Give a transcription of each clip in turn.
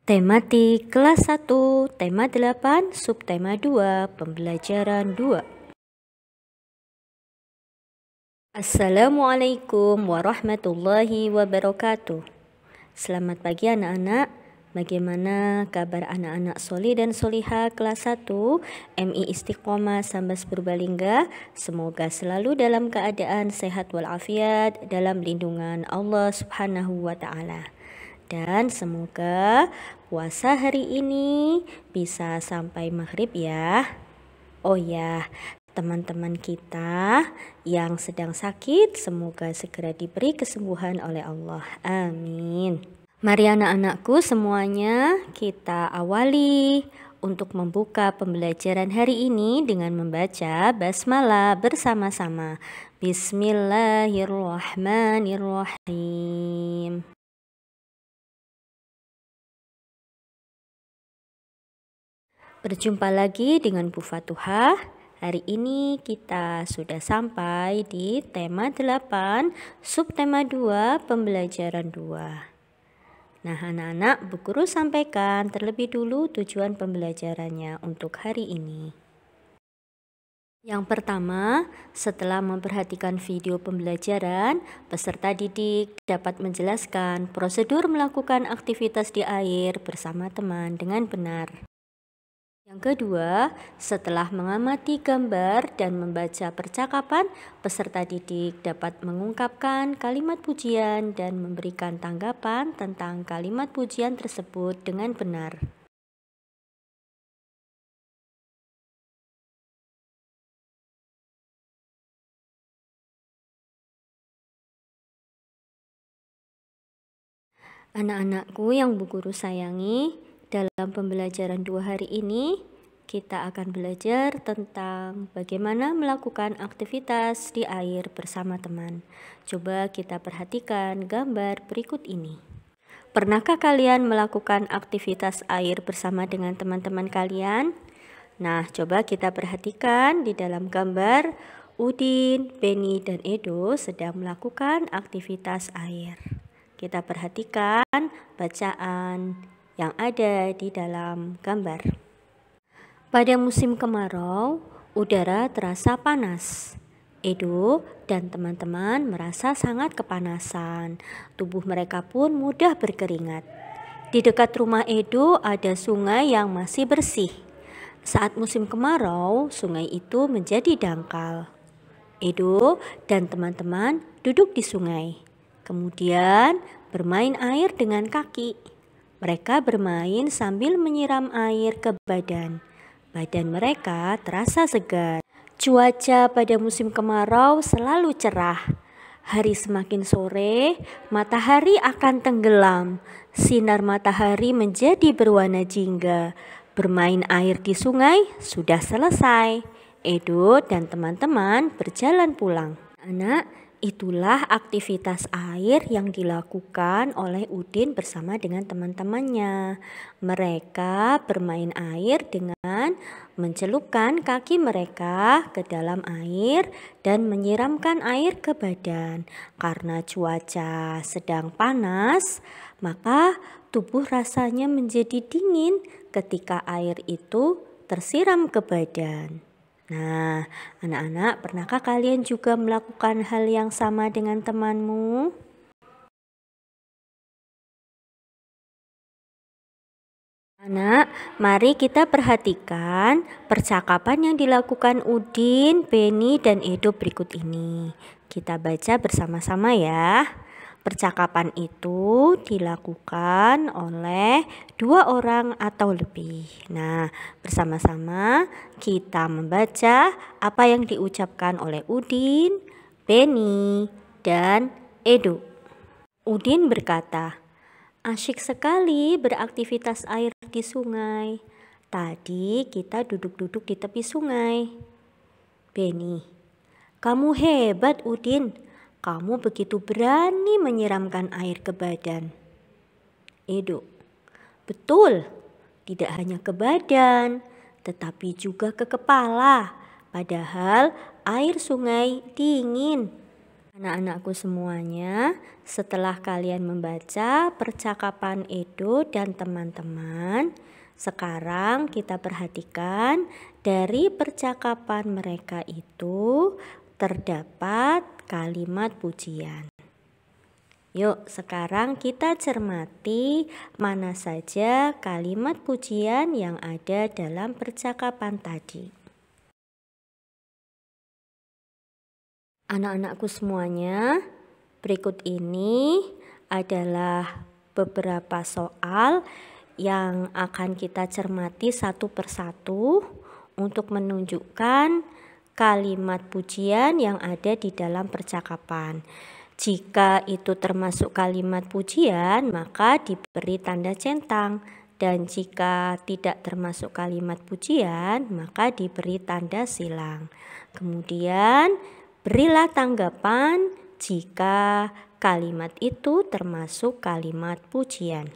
Tematik kelas 1, tema 8, subtema 2, pembelajaran 2. Assalamualaikum warahmatullahi wabarakatuh. Selamat pagi anak-anak. Bagaimana kabar anak-anak soli dan soliha kelas 1 MI Istiqomah Sambas Purbalingga? Semoga selalu dalam keadaan sehat walafiat dalam lindungan Allah Subhanahu wa taala. Dan semoga puasa hari ini bisa sampai maghrib ya. Oh ya, teman-teman kita yang sedang sakit semoga segera diberi kesembuhan oleh Allah. Amin. Mariana anakku semuanya kita awali untuk membuka pembelajaran hari ini dengan membaca basmalah bersama-sama. Bismillahirrahmanirrahim. Berjumpa lagi dengan Bu Fatuha. Hari ini kita sudah sampai di tema 8, subtema 2, pembelajaran 2. Nah, anak-anak, Bu Guru sampaikan terlebih dulu tujuan pembelajarannya untuk hari ini. Yang pertama, setelah memperhatikan video pembelajaran, peserta didik dapat menjelaskan prosedur melakukan aktivitas di air bersama teman dengan benar. Yang kedua, setelah mengamati gambar dan membaca percakapan, peserta didik dapat mengungkapkan kalimat pujian dan memberikan tanggapan tentang kalimat pujian tersebut dengan benar. Anak-anakku yang Bu Guru sayangi, dalam pembelajaran dua hari ini, kita akan belajar tentang bagaimana melakukan aktivitas di air bersama teman. Coba kita perhatikan gambar berikut ini. Pernahkah kalian melakukan aktivitas air bersama dengan teman-teman kalian? Nah, coba kita perhatikan di dalam gambar Udin, Beni, dan Edo sedang melakukan aktivitas air. Kita perhatikan bacaan yang ada di dalam gambar. Pada musim kemarau, udara terasa panas. Edo dan teman-teman merasa sangat kepanasan. Tubuh mereka pun mudah berkeringat. Di dekat rumah Edo ada sungai yang masih bersih. Saat musim kemarau, sungai itu menjadi dangkal. Edo dan teman-teman duduk di sungai, kemudian bermain air dengan kaki. Mereka bermain sambil menyiram air ke badan. Badan mereka terasa segar. Cuaca pada musim kemarau selalu cerah. Hari semakin sore, matahari akan tenggelam. Sinar matahari menjadi berwarna jingga. Bermain air di sungai sudah selesai. Edo dan teman-teman berjalan pulang. Anak, Itulah aktivitas air yang dilakukan oleh Udin bersama dengan teman-temannya. Mereka bermain air dengan mencelupkan kaki mereka ke dalam air dan menyiramkan air ke badan. Karena cuaca sedang panas, maka tubuh rasanya menjadi dingin ketika air itu tersiram ke badan. Nah, anak-anak, pernahkah kalian juga melakukan hal yang sama dengan temanmu? Anak, mari kita perhatikan percakapan yang dilakukan Udin, Beni, dan Edo berikut ini. Kita baca bersama-sama ya. Percakapan itu dilakukan oleh dua orang atau lebih. Nah, bersama-sama kita membaca apa yang diucapkan oleh Udin, Beni, dan Edu. Udin berkata, "Asyik sekali beraktivitas air di sungai. Tadi kita duduk-duduk di tepi sungai." Beni, "Kamu hebat, Udin." Kamu begitu berani menyiramkan air ke badan. Edo, betul, tidak hanya ke badan, tetapi juga ke kepala. Padahal air sungai dingin. Anak-anakku semuanya, setelah kalian membaca percakapan Edo dan teman-teman, sekarang kita perhatikan dari percakapan mereka itu, terdapat kalimat pujian. Yuk, sekarang kita cermati mana saja kalimat pujian yang ada dalam percakapan tadi. Anak-anakku semuanya, berikut ini adalah beberapa soal yang akan kita cermati satu persatu untuk menunjukkan kalimat pujian yang ada di dalam percakapan. Jika itu termasuk kalimat pujian, maka diberi tanda centang, dan jika tidak termasuk kalimat pujian, maka diberi tanda silang. Kemudian, berilah tanggapan jika kalimat itu termasuk kalimat pujian.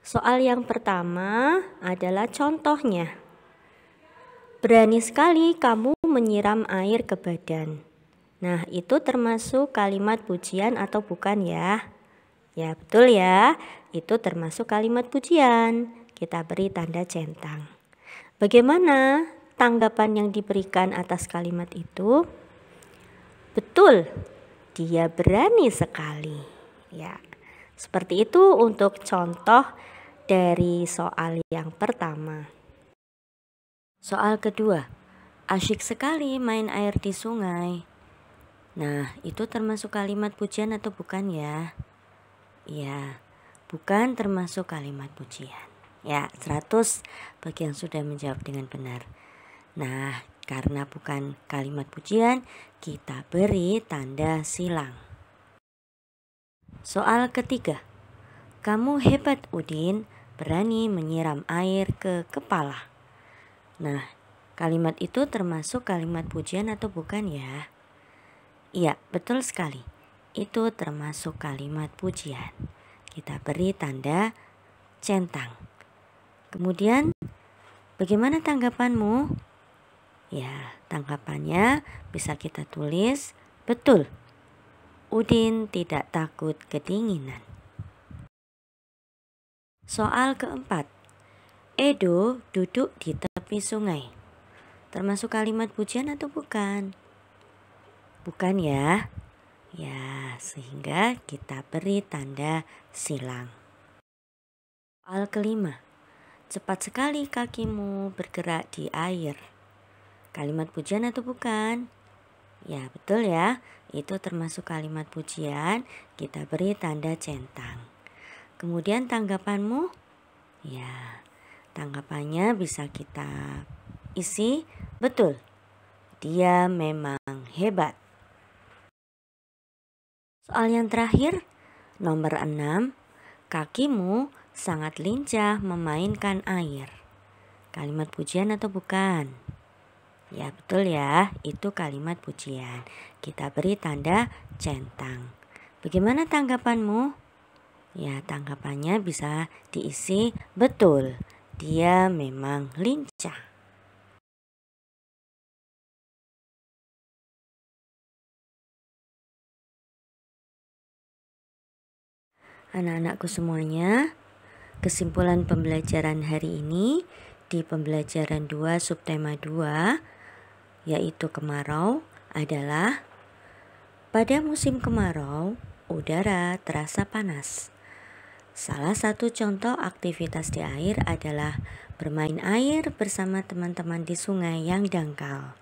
Soal yang pertama adalah contohnya. Berani sekali kamu menyiram air ke badan. Nah, itu termasuk kalimat pujian atau bukan ya? Ya, betul ya. Itu termasuk kalimat pujian. Kita beri tanda centang. Bagaimana tanggapan yang diberikan atas kalimat itu? Betul. Dia berani sekali. Ya. Seperti itu untuk contoh dari soal yang pertama. Soal kedua. Asyik sekali main air di sungai. Nah, itu termasuk kalimat pujian atau bukan ya? Ya, bukan termasuk kalimat pujian. Ya, 100 bagi yang sudah menjawab dengan benar. Nah, karena bukan kalimat pujian, kita beri tanda silang. Soal ketiga. Kamu hebat, Udin, berani menyiram air ke kepala. Nah, Kalimat itu termasuk kalimat pujian atau bukan ya? Iya, betul sekali. Itu termasuk kalimat pujian. Kita beri tanda centang. Kemudian, bagaimana tanggapanmu? Ya, tanggapannya bisa kita tulis betul. Udin tidak takut kedinginan. Soal keempat, Edo duduk di tepi sungai termasuk kalimat pujian atau bukan? Bukan ya? Ya, sehingga kita beri tanda silang. Soal kelima, cepat sekali kakimu bergerak di air. Kalimat pujian atau bukan? Ya, betul ya. Itu termasuk kalimat pujian, kita beri tanda centang. Kemudian tanggapanmu? Ya, tanggapannya bisa kita isi, betul. Dia memang hebat. Soal yang terakhir, nomor 6, kakimu sangat lincah memainkan air. Kalimat pujian atau bukan? Ya betul ya, itu kalimat pujian. Kita beri tanda centang. Bagaimana tanggapanmu? Ya tanggapannya bisa diisi betul. Dia memang lincah. anak-anakku semuanya. Kesimpulan pembelajaran hari ini di pembelajaran 2 subtema 2 yaitu kemarau adalah pada musim kemarau udara terasa panas. Salah satu contoh aktivitas di air adalah bermain air bersama teman-teman di sungai yang dangkal.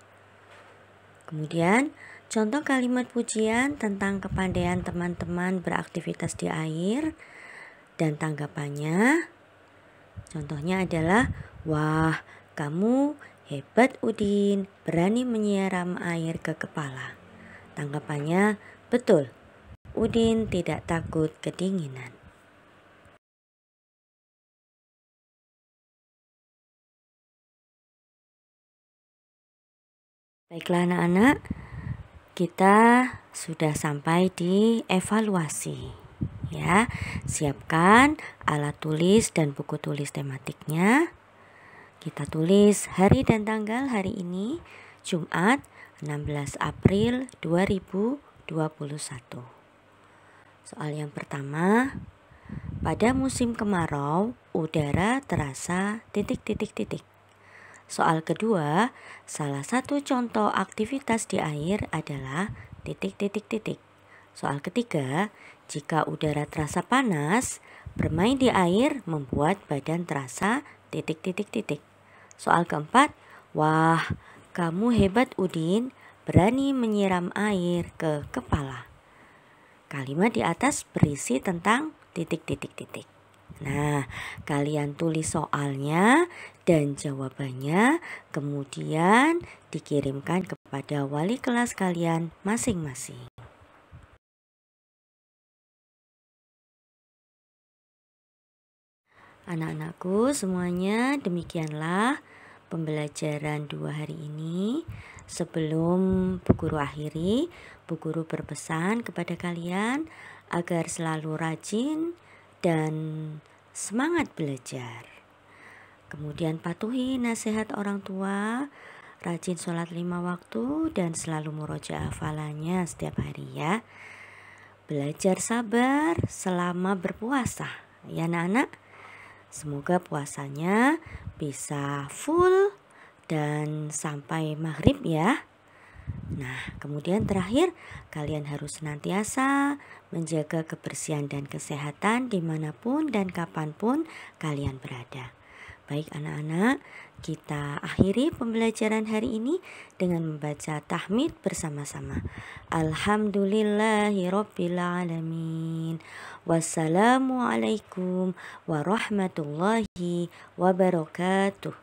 Kemudian, Contoh kalimat pujian tentang kepandaian teman-teman beraktivitas di air dan tanggapannya. Contohnya adalah, "Wah, kamu hebat, Udin, berani menyiram air ke kepala." Tanggapannya, "Betul, Udin tidak takut kedinginan." Baiklah, anak-anak kita sudah sampai di evaluasi ya. Siapkan alat tulis dan buku tulis tematiknya. Kita tulis hari dan tanggal hari ini Jumat 16 April 2021. Soal yang pertama, pada musim kemarau udara terasa titik-titik-titik. Soal kedua, salah satu contoh aktivitas di air adalah titik-titik-titik. Soal ketiga, jika udara terasa panas, bermain di air membuat badan terasa titik-titik-titik. Soal keempat, wah, kamu hebat Udin, berani menyiram air ke kepala. Kalimat di atas berisi tentang titik-titik-titik. Nah, kalian tulis soalnya dan jawabannya, kemudian dikirimkan kepada wali kelas kalian masing-masing. Anak-anakku semuanya demikianlah pembelajaran dua hari ini. Sebelum Bu Guru akhiri, Bu Guru berpesan kepada kalian agar selalu rajin dan semangat belajar. Kemudian patuhi nasihat orang tua, rajin sholat lima waktu, dan selalu meroja hafalannya setiap hari ya. Belajar sabar selama berpuasa ya anak-anak. Semoga puasanya bisa full dan sampai maghrib ya. Nah, kemudian terakhir, kalian harus senantiasa menjaga kebersihan dan kesehatan dimanapun dan kapanpun kalian berada. Baik anak-anak, kita akhiri pembelajaran hari ini dengan membaca tahmid bersama-sama. Alhamdulillahirrabbilalamin. Wassalamualaikum warahmatullahi wabarakatuh.